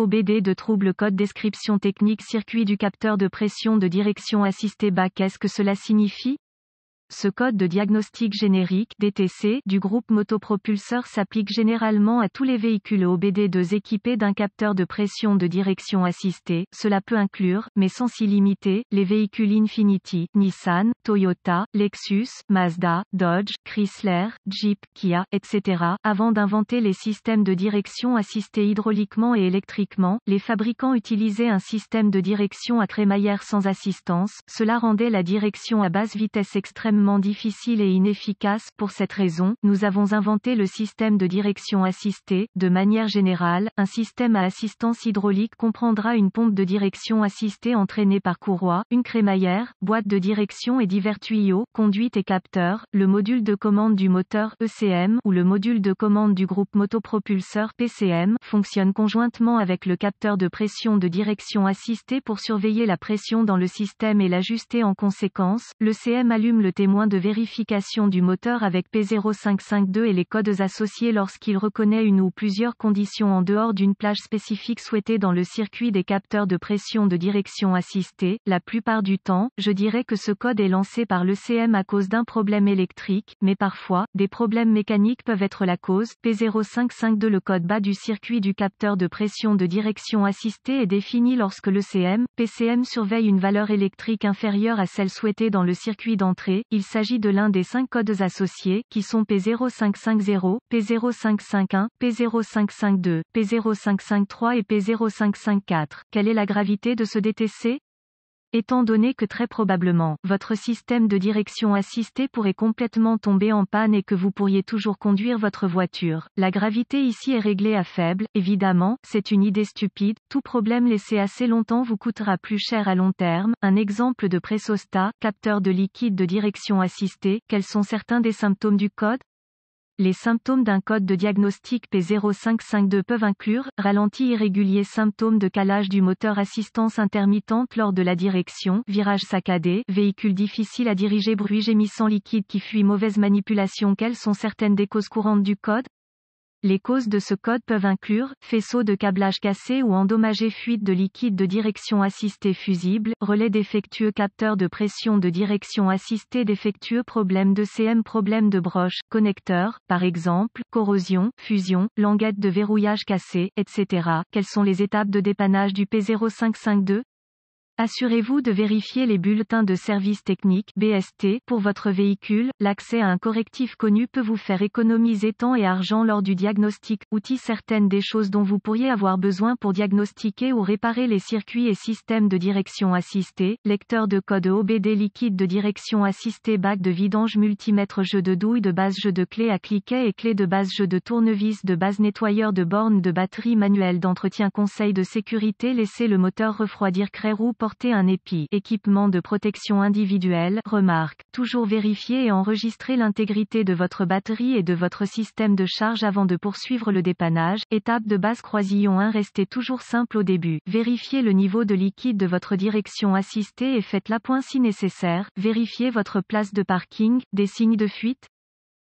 OBD de trouble code description technique circuit du capteur de pression de direction assistée bas qu'est-ce que cela signifie ce code de diagnostic générique DTC du groupe motopropulseur s'applique généralement à tous les véhicules OBD2 équipés d'un capteur de pression de direction assistée. Cela peut inclure, mais sans s'y limiter, les véhicules Infiniti, Nissan, Toyota, Lexus, Mazda, Dodge, Chrysler, Jeep, Kia, etc. Avant d'inventer les systèmes de direction assistée hydrauliquement et électriquement, les fabricants utilisaient un système de direction à crémaillère sans assistance. Cela rendait la direction à basse vitesse extrêmement difficile et inefficace. Pour cette raison, nous avons inventé le système de direction assistée. De manière générale, un système à assistance hydraulique comprendra une pompe de direction assistée entraînée par courroie, une crémaillère, boîte de direction et divers tuyaux, conduite et capteurs, le module de commande du moteur ECM ou le module de commande du groupe motopropulseur PCM fonctionne conjointement avec le capteur de pression de direction assistée pour surveiller la pression dans le système et l'ajuster en conséquence. Le CM allume le témoin moins de vérification du moteur avec P0552 et les codes associés lorsqu'il reconnaît une ou plusieurs conditions en dehors d'une plage spécifique souhaitée dans le circuit des capteurs de pression de direction assistée. La plupart du temps, je dirais que ce code est lancé par l'ECM à cause d'un problème électrique, mais parfois, des problèmes mécaniques peuvent être la cause. P0552 Le code bas du circuit du capteur de pression de direction assistée est défini lorsque l'ECM, PCM surveille une valeur électrique inférieure à celle souhaitée dans le circuit d'entrée, il s'agit de l'un des cinq codes associés, qui sont P0550, P0551, P0552, P0553 et P0554. Quelle est la gravité de ce DTC étant donné que très probablement, votre système de direction assistée pourrait complètement tomber en panne et que vous pourriez toujours conduire votre voiture. La gravité ici est réglée à faible, évidemment, c'est une idée stupide, tout problème laissé assez longtemps vous coûtera plus cher à long terme. Un exemple de Presosta, capteur de liquide de direction assistée, quels sont certains des symptômes du code les symptômes d'un code de diagnostic P0552 peuvent inclure ralenti irrégulier, symptômes de calage du moteur, assistance intermittente lors de la direction, virage saccadé, véhicule difficile à diriger, bruit gémissant liquide qui fuit, mauvaise manipulation. Quelles sont certaines des causes courantes du code les causes de ce code peuvent inclure faisceau de câblage cassé ou endommagé fuite de liquide de direction assistée fusible, relais défectueux, capteur de pression de direction assistée défectueux, problème de CM, problème de broche, connecteur, par exemple, corrosion, fusion, languette de verrouillage cassée, etc. Quelles sont les étapes de dépannage du P0552 Assurez-vous de vérifier les bulletins de service technique BST pour votre véhicule. L'accès à un correctif connu peut vous faire économiser temps et argent lors du diagnostic. outils certaines des choses dont vous pourriez avoir besoin pour diagnostiquer ou réparer les circuits et systèmes de direction assistée. Lecteur de code OBD liquide de direction assistée, bac de vidange, multimètre, jeu de douille de base, jeu de clés à cliquet et clés de base, jeu de tournevis de base, nettoyeur de bornes de batterie, manuel d'entretien, conseil de sécurité, laissez le moteur refroidir, crée roue, un épi, équipement de protection individuelle, remarque, toujours vérifier et enregistrer l'intégrité de votre batterie et de votre système de charge avant de poursuivre le dépannage, étape de base croisillon 1 restez toujours simple au début, vérifiez le niveau de liquide de votre direction assistée et faites l'appoint si nécessaire, vérifiez votre place de parking, des signes de fuite,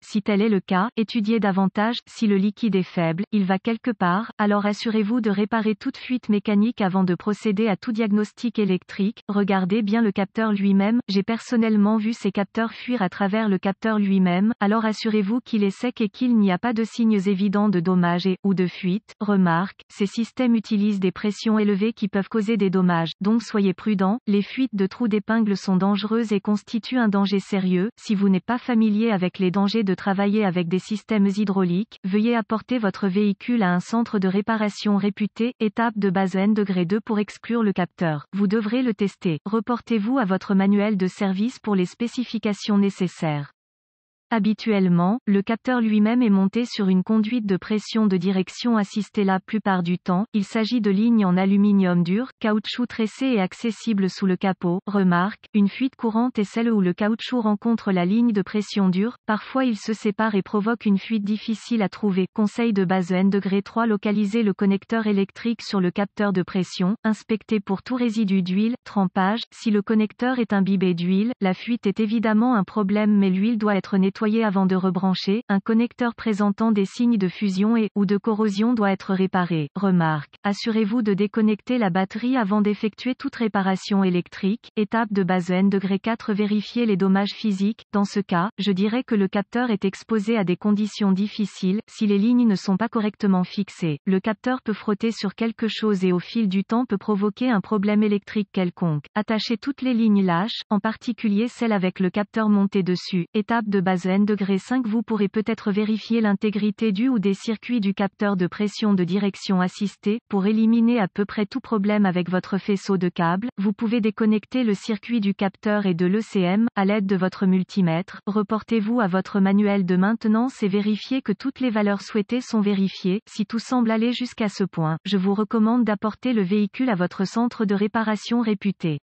si tel est le cas, étudiez davantage, si le liquide est faible, il va quelque part, alors assurez-vous de réparer toute fuite mécanique avant de procéder à tout diagnostic électrique, regardez bien le capteur lui-même, j'ai personnellement vu ces capteurs fuir à travers le capteur lui-même, alors assurez-vous qu'il est sec et qu'il n'y a pas de signes évidents de dommages et, ou de fuite, remarque, ces systèmes utilisent des pressions élevées qui peuvent causer des dommages, donc soyez prudent, les fuites de trous d'épingle sont dangereuses et constituent un danger sérieux, si vous n'êtes pas familier avec les dangers de de travailler avec des systèmes hydrauliques, veuillez apporter votre véhicule à un centre de réparation réputé, étape de base N degré 2 pour exclure le capteur. Vous devrez le tester. Reportez-vous à votre manuel de service pour les spécifications nécessaires. Habituellement, le capteur lui-même est monté sur une conduite de pression de direction assistée la plupart du temps. Il s'agit de lignes en aluminium dur, caoutchouc tressé et accessible sous le capot. Remarque, une fuite courante est celle où le caoutchouc rencontre la ligne de pression dure. Parfois il se sépare et provoque une fuite difficile à trouver. Conseil de base N degré 3 localiser le connecteur électrique sur le capteur de pression, inspecter pour tout résidu d'huile, trempage. Si le connecteur est imbibé d'huile, la fuite est évidemment un problème mais l'huile doit être nettoyée avant de rebrancher, un connecteur présentant des signes de fusion et ou de corrosion doit être réparé. Remarque. Assurez-vous de déconnecter la batterie avant d'effectuer toute réparation électrique. Étape de base N degré 4 Vérifier les dommages physiques. Dans ce cas, je dirais que le capteur est exposé à des conditions difficiles. Si les lignes ne sont pas correctement fixées, le capteur peut frotter sur quelque chose et au fil du temps peut provoquer un problème électrique quelconque. Attachez toutes les lignes lâches, en particulier celles avec le capteur monté dessus. Étape de base 5 vous pourrez peut-être vérifier l'intégrité du ou des circuits du capteur de pression de direction assistée. Pour éliminer à peu près tout problème avec votre faisceau de câble, vous pouvez déconnecter le circuit du capteur et de l'ECM à l'aide de votre multimètre. Reportez-vous à votre manuel de maintenance et vérifiez que toutes les valeurs souhaitées sont vérifiées. Si tout semble aller jusqu'à ce point, je vous recommande d'apporter le véhicule à votre centre de réparation réputé.